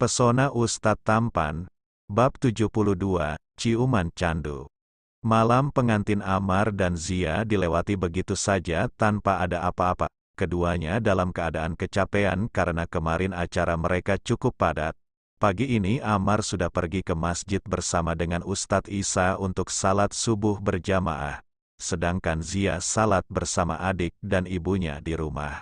Pesona Ustadz Tampan, Bab 72, Ciuman Candu. Malam pengantin Amar dan Zia dilewati begitu saja tanpa ada apa-apa. Keduanya dalam keadaan kecapean karena kemarin acara mereka cukup padat. Pagi ini Amar sudah pergi ke masjid bersama dengan Ustadz Isa untuk salat subuh berjamaah. Sedangkan Zia salat bersama adik dan ibunya di rumah.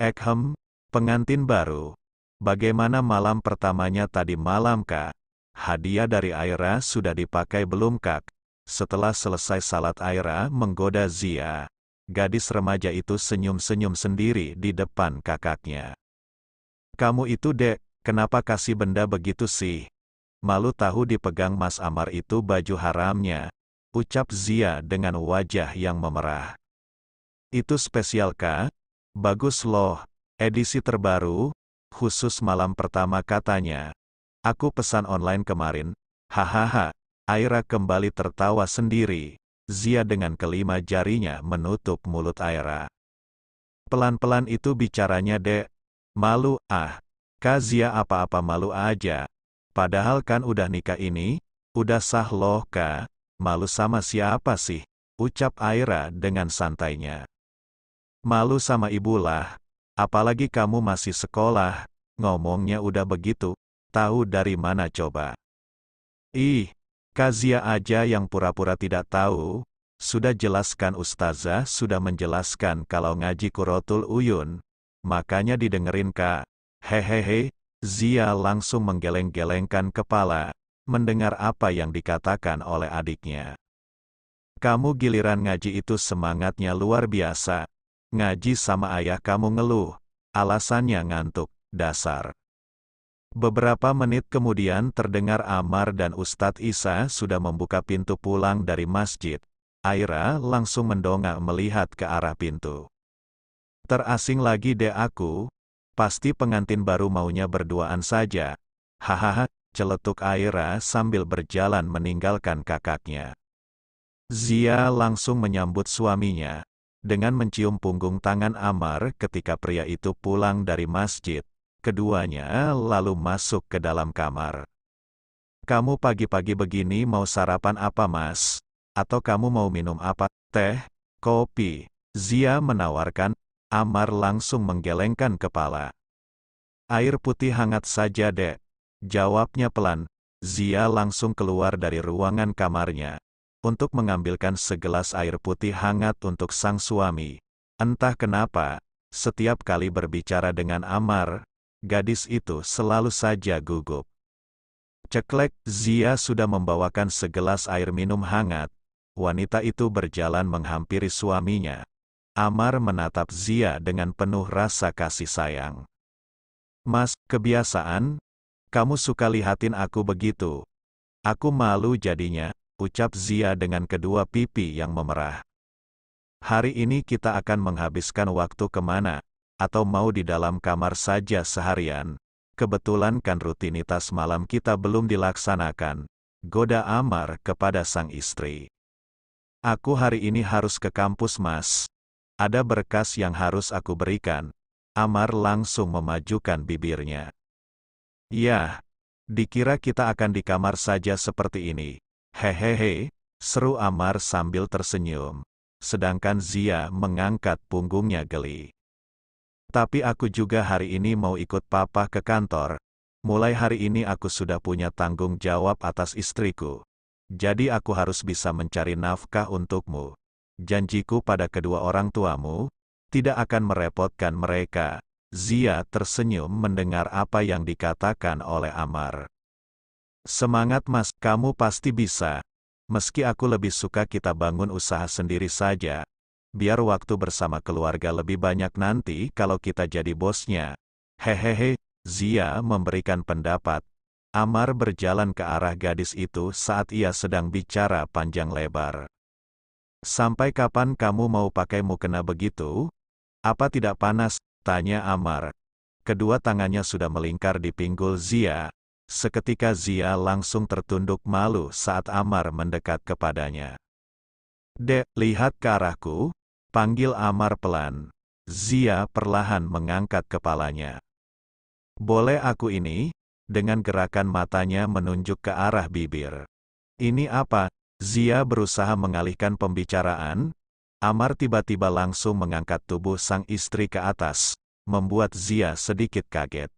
Ekhem, pengantin baru, Bagaimana malam pertamanya tadi malam kak? Hadiah dari Aira sudah dipakai belum kak? Setelah selesai salat Aira menggoda Zia. Gadis remaja itu senyum-senyum sendiri di depan kakaknya. Kamu itu dek, kenapa kasih benda begitu sih? Malu tahu dipegang Mas Amar itu baju haramnya. Ucap Zia dengan wajah yang memerah. Itu spesial kak? Bagus loh, edisi terbaru, khusus malam pertama katanya. Aku pesan online kemarin, hahaha, Aira kembali tertawa sendiri. Zia dengan kelima jarinya menutup mulut Aira. Pelan-pelan itu bicaranya dek. Malu, ah. Kazia apa-apa malu aja. Padahal kan udah nikah ini, udah sah loh kak, Malu sama siapa sih? Ucap Aira dengan santainya. Malu sama ibulah, Apalagi kamu masih sekolah, ngomongnya udah begitu, tahu dari mana coba. Ih, Kazia aja yang pura-pura tidak tahu, sudah jelaskan Ustazah sudah menjelaskan kalau ngaji Kurotul Uyun, makanya didengerin kak. Hehehe, Zia langsung menggeleng-gelengkan kepala, mendengar apa yang dikatakan oleh adiknya. Kamu giliran ngaji itu semangatnya luar biasa, Ngaji sama ayah kamu ngeluh. Alasannya ngantuk, dasar. Beberapa menit kemudian terdengar Amar dan Ustadz Isa sudah membuka pintu pulang dari masjid. Aira langsung mendongak melihat ke arah pintu. Terasing lagi deh aku, pasti pengantin baru maunya berduaan saja. Hahaha, celetuk Aira sambil berjalan meninggalkan kakaknya. Zia langsung menyambut suaminya dengan mencium punggung tangan Amar ketika pria itu pulang dari masjid. Keduanya lalu masuk ke dalam kamar. Kamu pagi-pagi begini mau sarapan apa mas? Atau kamu mau minum apa? Teh? Kopi? Zia menawarkan, Amar langsung menggelengkan kepala. Air putih hangat saja dek. Jawabnya pelan, Zia langsung keluar dari ruangan kamarnya untuk mengambilkan segelas air putih hangat untuk sang suami. Entah kenapa, setiap kali berbicara dengan Amar, gadis itu selalu saja gugup. Ceklek, Zia sudah membawakan segelas air minum hangat. Wanita itu berjalan menghampiri suaminya. Amar menatap Zia dengan penuh rasa kasih sayang. Mas, kebiasaan, kamu suka lihatin aku begitu. Aku malu jadinya, ucap Zia dengan kedua pipi yang memerah. Hari ini kita akan menghabiskan waktu kemana, atau mau di dalam kamar saja seharian. Kebetulan kan rutinitas malam kita belum dilaksanakan. Goda Amar kepada sang istri. Aku hari ini harus ke kampus mas. Ada berkas yang harus aku berikan. Amar langsung memajukan bibirnya. Yah, dikira kita akan di kamar saja seperti ini. Hehehe, seru Amar sambil tersenyum. Sedangkan Zia mengangkat punggungnya geli. Tapi aku juga hari ini mau ikut papa ke kantor. Mulai hari ini aku sudah punya tanggung jawab atas istriku. Jadi aku harus bisa mencari nafkah untukmu. Janjiku pada kedua orang tuamu, tidak akan merepotkan mereka. Zia tersenyum mendengar apa yang dikatakan oleh Amar. Semangat mas, kamu pasti bisa. Meski aku lebih suka kita bangun usaha sendiri saja. Biar waktu bersama keluarga lebih banyak nanti kalau kita jadi bosnya. Hehehe, Zia memberikan pendapat. Amar berjalan ke arah gadis itu saat ia sedang bicara panjang lebar. Sampai kapan kamu mau pakai mukena begitu? Apa tidak panas? Tanya Amar. Kedua tangannya sudah melingkar di pinggul Zia, Seketika Zia langsung tertunduk malu saat Amar mendekat kepadanya. Dek, lihat ke arahku, panggil Amar pelan. Zia perlahan mengangkat kepalanya. Boleh aku ini? Dengan gerakan matanya menunjuk ke arah bibir. Ini apa? Zia berusaha mengalihkan pembicaraan. Amar tiba-tiba langsung mengangkat tubuh sang istri ke atas, membuat Zia sedikit kaget.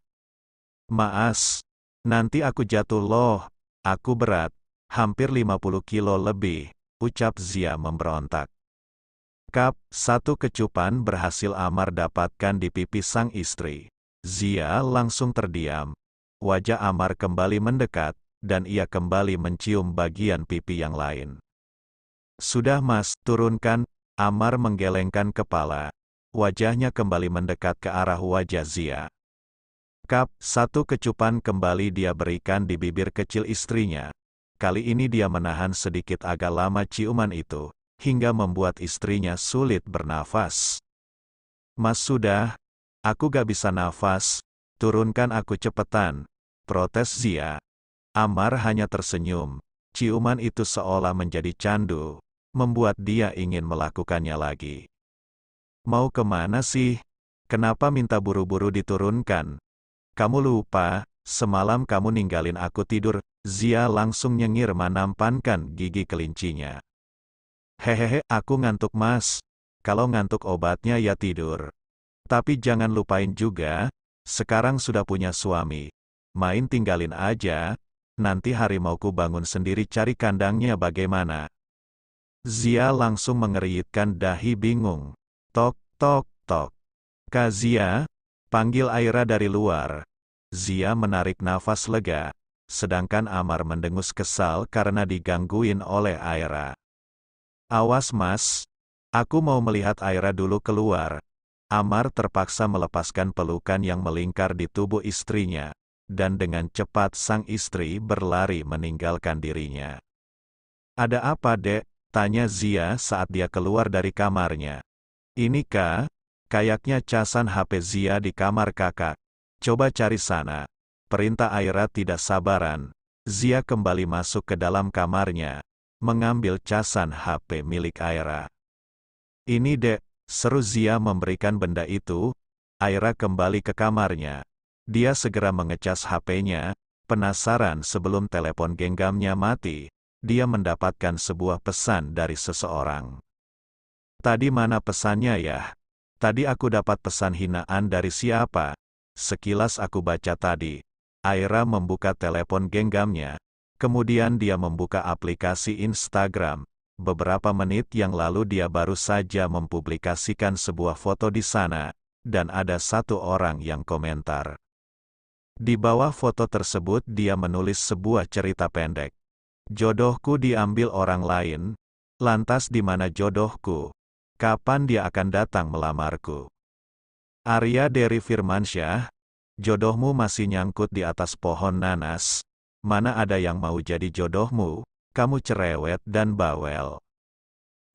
Maas, Nanti aku jatuh loh, aku berat, hampir 50 kilo lebih, ucap Zia memberontak. Kap, satu kecupan berhasil Amar dapatkan di pipi sang istri. Zia langsung terdiam. Wajah Amar kembali mendekat, dan ia kembali mencium bagian pipi yang lain. Sudah mas, turunkan, Amar menggelengkan kepala. Wajahnya kembali mendekat ke arah wajah Zia. Kap, satu kecupan kembali dia berikan di bibir kecil istrinya. Kali ini dia menahan sedikit agak lama ciuman itu, hingga membuat istrinya sulit bernafas. Mas sudah, aku gak bisa nafas, turunkan aku cepetan, protes Zia. Amar hanya tersenyum, ciuman itu seolah menjadi candu, membuat dia ingin melakukannya lagi. Mau kemana sih? Kenapa minta buru-buru diturunkan? kamu lupa, semalam kamu ninggalin aku tidur, Zia langsung nyengir menampankan gigi kelincinya. Hehehe, aku ngantuk mas. Kalau ngantuk obatnya ya tidur. Tapi jangan lupain juga, sekarang sudah punya suami. Main tinggalin aja, nanti harimauku bangun sendiri cari kandangnya bagaimana. Zia langsung mengeriitkan dahi bingung. Tok, tok, tok. Kazia, panggil Aira dari luar. Zia menarik nafas lega, sedangkan Amar mendengus kesal karena digangguin oleh Aira. Awas mas, aku mau melihat Aira dulu keluar. Amar terpaksa melepaskan pelukan yang melingkar di tubuh istrinya, dan dengan cepat sang istri berlari meninggalkan dirinya. Ada apa dek? Tanya Zia saat dia keluar dari kamarnya. Ini kah? Kayaknya casan HP Zia di kamar kakak. Coba cari sana. Perintah Aira tidak sabaran. Zia kembali masuk ke dalam kamarnya, mengambil casan HP milik Aira. Ini dek, seru Zia memberikan benda itu. Aira kembali ke kamarnya. Dia segera mengecas HP-nya, penasaran sebelum telepon genggamnya mati. Dia mendapatkan sebuah pesan dari seseorang. Tadi mana pesannya ya? Tadi aku dapat pesan hinaan dari siapa? Sekilas aku baca tadi, Aira membuka telepon genggamnya, kemudian dia membuka aplikasi Instagram. Beberapa menit yang lalu dia baru saja mempublikasikan sebuah foto di sana, dan ada satu orang yang komentar. Di bawah foto tersebut dia menulis sebuah cerita pendek. Jodohku diambil orang lain, lantas di mana jodohku? Kapan dia akan datang melamarku? Arya dari Firmansyah, jodohmu masih nyangkut di atas pohon nanas. Mana ada yang mau jadi jodohmu, kamu cerewet dan bawel.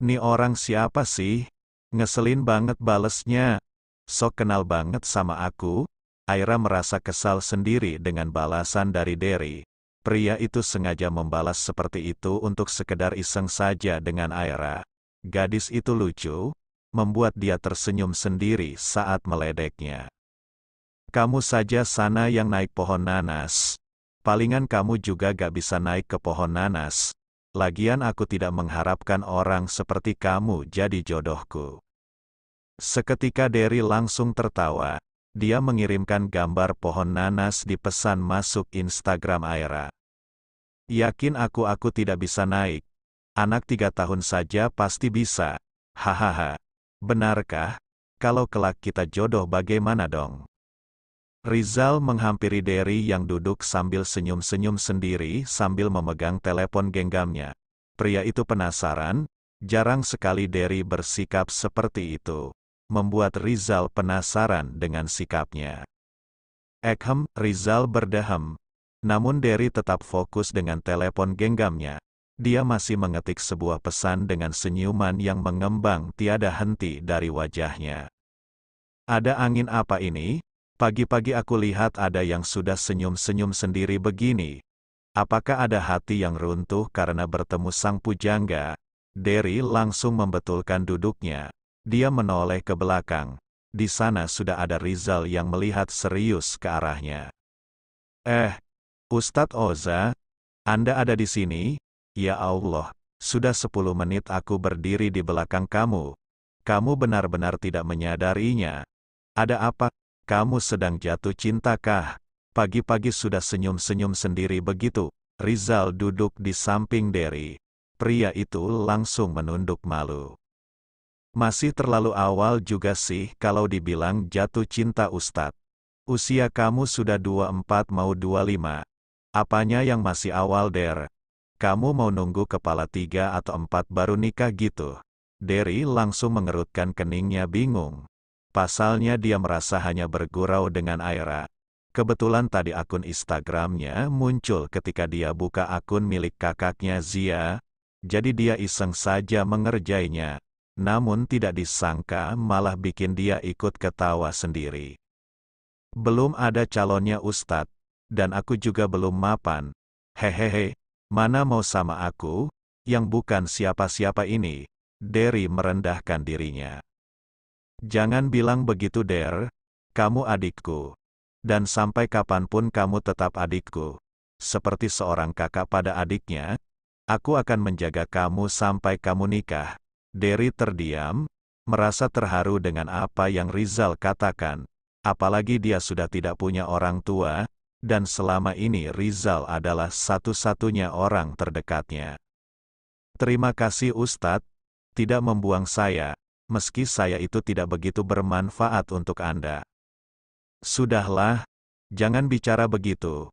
Ni orang siapa sih? Ngeselin banget balesnya. Sok kenal banget sama aku, Aira merasa kesal sendiri dengan balasan dari Derry. Pria itu sengaja membalas seperti itu untuk sekedar iseng saja dengan Aira. Gadis itu lucu, membuat dia tersenyum sendiri saat meledeknya. Kamu saja sana yang naik pohon nanas. Palingan kamu juga gak bisa naik ke pohon nanas. Lagian aku tidak mengharapkan orang seperti kamu jadi jodohku. Seketika Derry langsung tertawa. Dia mengirimkan gambar pohon nanas di pesan masuk Instagram Aira. Yakin aku aku tidak bisa naik. Anak tiga tahun saja pasti bisa. Hahaha. Benarkah? Kalau kelak kita jodoh bagaimana dong? Rizal menghampiri Derry yang duduk sambil senyum-senyum sendiri sambil memegang telepon genggamnya. Pria itu penasaran, jarang sekali Derry bersikap seperti itu. Membuat Rizal penasaran dengan sikapnya. Ekhem, Rizal berdaham. Namun Derry tetap fokus dengan telepon genggamnya. Dia masih mengetik sebuah pesan dengan senyuman yang mengembang tiada henti dari wajahnya. Ada angin apa ini? Pagi-pagi aku lihat ada yang sudah senyum-senyum sendiri begini. Apakah ada hati yang runtuh karena bertemu sang pujangga? Derry langsung membetulkan duduknya. Dia menoleh ke belakang. Di sana sudah ada Rizal yang melihat serius ke arahnya. Eh, Ustadz Oza, Anda ada di sini? Ya Allah, sudah sepuluh menit aku berdiri di belakang kamu. Kamu benar-benar tidak menyadarinya. Ada apa? Kamu sedang jatuh cintakah? Pagi-pagi sudah senyum-senyum sendiri begitu. Rizal duduk di samping Derry. Pria itu langsung menunduk malu. Masih terlalu awal juga sih kalau dibilang jatuh cinta Ustadz. Usia kamu sudah 24 mau 25. Apanya yang masih awal der? Kamu mau nunggu kepala tiga atau empat baru nikah gitu? Derry langsung mengerutkan keningnya bingung. Pasalnya dia merasa hanya bergurau dengan Aira. Kebetulan tadi akun Instagramnya muncul ketika dia buka akun milik kakaknya Zia, jadi dia iseng saja mengerjainya. Namun tidak disangka malah bikin dia ikut ketawa sendiri. Belum ada calonnya Ustadz, dan aku juga belum mapan. Hehehe, Mana mau sama aku, yang bukan siapa-siapa ini, Derry merendahkan dirinya. Jangan bilang begitu Der, kamu adikku. Dan sampai kapanpun kamu tetap adikku. Seperti seorang kakak pada adiknya, aku akan menjaga kamu sampai kamu nikah. Derry terdiam, merasa terharu dengan apa yang Rizal katakan. Apalagi dia sudah tidak punya orang tua, dan selama ini Rizal adalah satu-satunya orang terdekatnya. Terima kasih Ustadz, tidak membuang saya, meski saya itu tidak begitu bermanfaat untuk Anda. Sudahlah, jangan bicara begitu.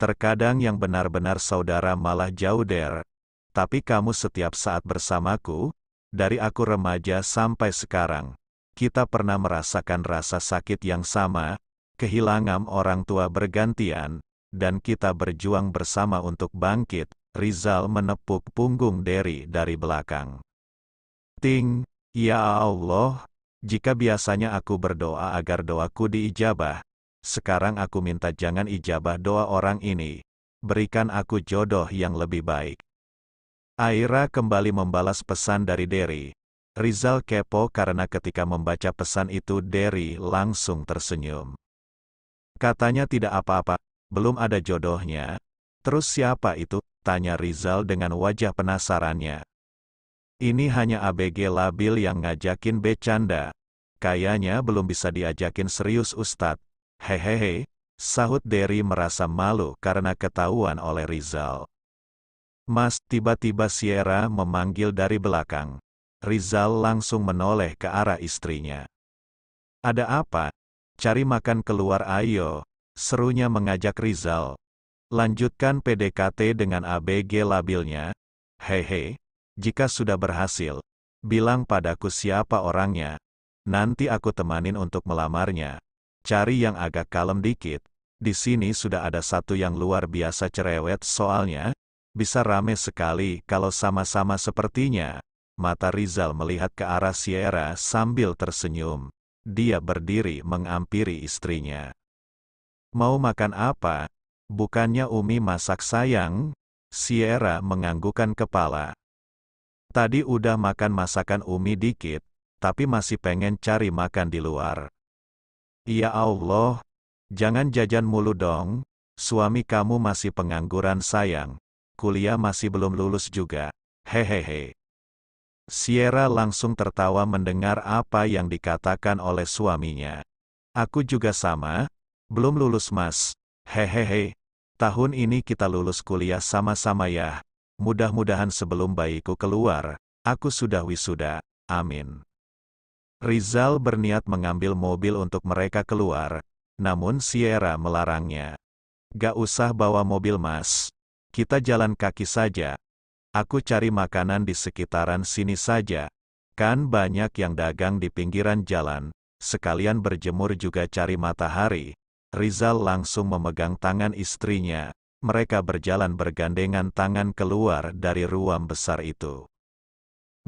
Terkadang yang benar-benar saudara malah jauh der, tapi kamu setiap saat bersamaku, dari aku remaja sampai sekarang, kita pernah merasakan rasa sakit yang sama, kehilangan orang tua bergantian, dan kita berjuang bersama untuk bangkit, Rizal menepuk punggung Derry dari belakang. Ting, ya Allah, jika biasanya aku berdoa agar doaku diijabah, sekarang aku minta jangan ijabah doa orang ini, berikan aku jodoh yang lebih baik. Aira kembali membalas pesan dari Derry. Rizal kepo karena ketika membaca pesan itu Derry langsung tersenyum. Katanya tidak apa-apa, belum ada jodohnya. Terus siapa itu? Tanya Rizal dengan wajah penasarannya. Ini hanya ABG labil yang ngajakin becanda. Kayaknya belum bisa diajakin serius Ustad. Hehehe, sahut Derry merasa malu karena ketahuan oleh Rizal. Mas, tiba-tiba Sierra memanggil dari belakang. Rizal langsung menoleh ke arah istrinya. Ada apa? Cari makan keluar ayo, serunya mengajak Rizal. Lanjutkan PDKT dengan ABG labilnya. Hehe, jika sudah berhasil, bilang padaku siapa orangnya. Nanti aku temanin untuk melamarnya. Cari yang agak kalem dikit. Di sini sudah ada satu yang luar biasa cerewet soalnya, bisa rame sekali kalau sama-sama sepertinya. Mata Rizal melihat ke arah Sierra sambil tersenyum. Dia berdiri mengampiri istrinya. Mau makan apa? Bukannya Umi masak sayang? Sierra menganggukkan kepala. Tadi udah makan masakan Umi dikit, tapi masih pengen cari makan di luar. Ya Allah, jangan jajan mulu dong, suami kamu masih pengangguran sayang, kuliah masih belum lulus juga, hehehe. Sierra langsung tertawa mendengar apa yang dikatakan oleh suaminya. Aku juga sama, belum lulus mas. Hehehe, tahun ini kita lulus kuliah sama-sama ya. Mudah-mudahan sebelum bayiku keluar, aku sudah wisuda. Amin. Rizal berniat mengambil mobil untuk mereka keluar, namun Sierra melarangnya. Gak usah bawa mobil mas. Kita jalan kaki saja, Aku cari makanan di sekitaran sini saja. Kan banyak yang dagang di pinggiran jalan, sekalian berjemur juga cari matahari. Rizal langsung memegang tangan istrinya. Mereka berjalan bergandengan tangan keluar dari ruang besar itu.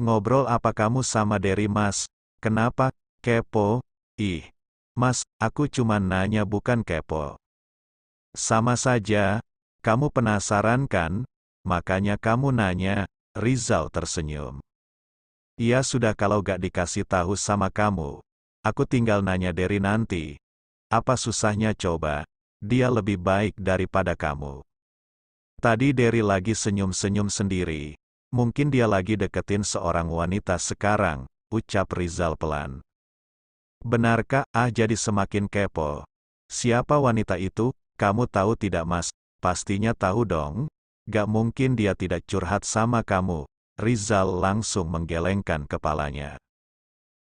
Ngobrol apa kamu sama Derry mas? Kenapa? Kepo? Ih, mas, aku cuma nanya bukan kepo. Sama saja, kamu penasaran kan? makanya kamu nanya, Rizal tersenyum. Iya sudah kalau gak dikasih tahu sama kamu, aku tinggal nanya dari nanti. Apa susahnya coba, dia lebih baik daripada kamu. Tadi Derry lagi senyum-senyum sendiri, mungkin dia lagi deketin seorang wanita sekarang, ucap Rizal pelan. Benarkah ah jadi semakin kepo? Siapa wanita itu? Kamu tahu tidak mas? Pastinya tahu dong. Gak mungkin dia tidak curhat sama kamu. Rizal langsung menggelengkan kepalanya.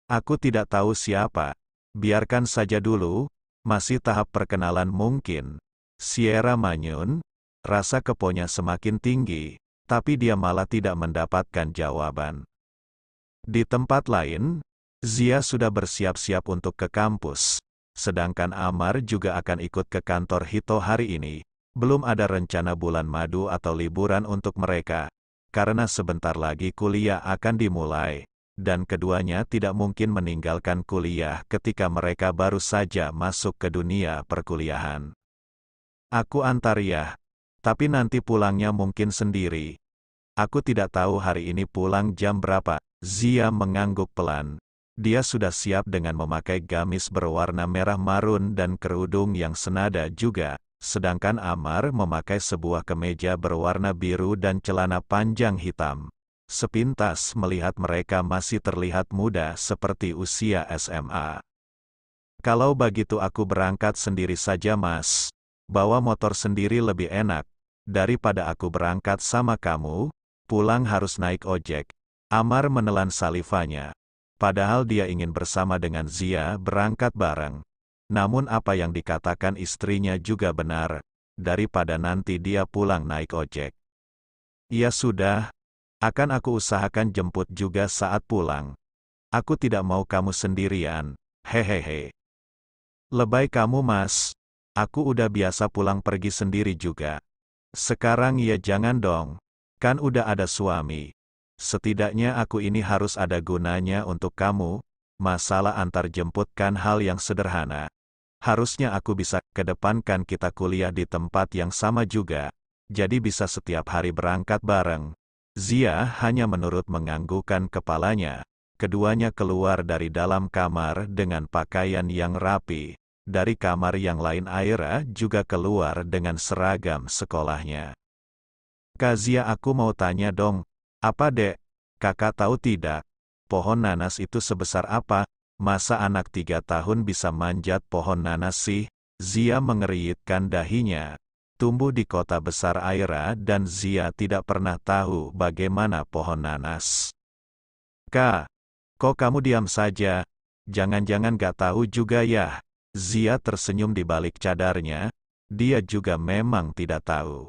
Aku tidak tahu siapa. Biarkan saja dulu, masih tahap perkenalan mungkin. Sierra Manyun, rasa keponya semakin tinggi, tapi dia malah tidak mendapatkan jawaban. Di tempat lain, Zia sudah bersiap-siap untuk ke kampus, sedangkan Amar juga akan ikut ke kantor Hito hari ini, belum ada rencana bulan madu atau liburan untuk mereka, karena sebentar lagi kuliah akan dimulai, dan keduanya tidak mungkin meninggalkan kuliah ketika mereka baru saja masuk ke dunia perkuliahan. Aku antar ya, tapi nanti pulangnya mungkin sendiri. Aku tidak tahu hari ini pulang jam berapa. Zia mengangguk pelan. Dia sudah siap dengan memakai gamis berwarna merah marun dan kerudung yang senada juga, sedangkan Amar memakai sebuah kemeja berwarna biru dan celana panjang hitam. Sepintas melihat mereka masih terlihat muda seperti usia SMA. Kalau begitu aku berangkat sendiri saja mas. Bawa motor sendiri lebih enak. Daripada aku berangkat sama kamu, pulang harus naik ojek. Amar menelan salivanya. Padahal dia ingin bersama dengan Zia berangkat bareng. Namun apa yang dikatakan istrinya juga benar, daripada nanti dia pulang naik ojek. Ya sudah, akan aku usahakan jemput juga saat pulang. Aku tidak mau kamu sendirian, hehehe. Lebay kamu mas, aku udah biasa pulang pergi sendiri juga. Sekarang ya jangan dong, kan udah ada suami. Setidaknya aku ini harus ada gunanya untuk kamu, masalah antar jemput kan hal yang sederhana. Harusnya aku bisa kedepankan kita kuliah di tempat yang sama juga, jadi bisa setiap hari berangkat bareng. Zia hanya menurut menganggukkan kepalanya. Keduanya keluar dari dalam kamar dengan pakaian yang rapi. Dari kamar yang lain Aira juga keluar dengan seragam sekolahnya. Kazia aku mau tanya dong, apa dek? Kakak tahu tidak? Pohon nanas itu sebesar apa? masa anak tiga tahun bisa manjat pohon nanas sih? Zia mengeriitkan dahinya. Tumbuh di kota besar Aira dan Zia tidak pernah tahu bagaimana pohon nanas. Kak, kok kamu diam saja? Jangan-jangan gak tahu juga ya. Zia tersenyum di balik cadarnya, dia juga memang tidak tahu.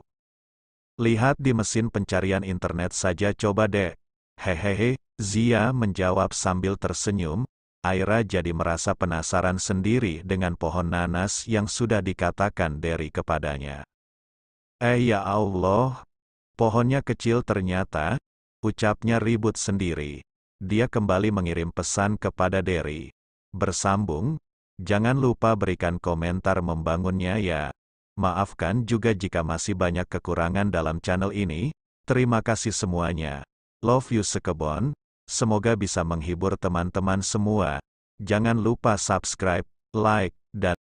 Lihat di mesin pencarian internet saja coba deh. Hehehe, Zia menjawab sambil tersenyum, Aira jadi merasa penasaran sendiri dengan pohon nanas yang sudah dikatakan Derry kepadanya. Eh ya Allah, pohonnya kecil ternyata, ucapnya ribut sendiri. Dia kembali mengirim pesan kepada Derry. Bersambung, jangan lupa berikan komentar membangunnya ya. Maafkan juga jika masih banyak kekurangan dalam channel ini. Terima kasih semuanya. Love you sekebon. Semoga bisa menghibur teman-teman semua. Jangan lupa subscribe, like, dan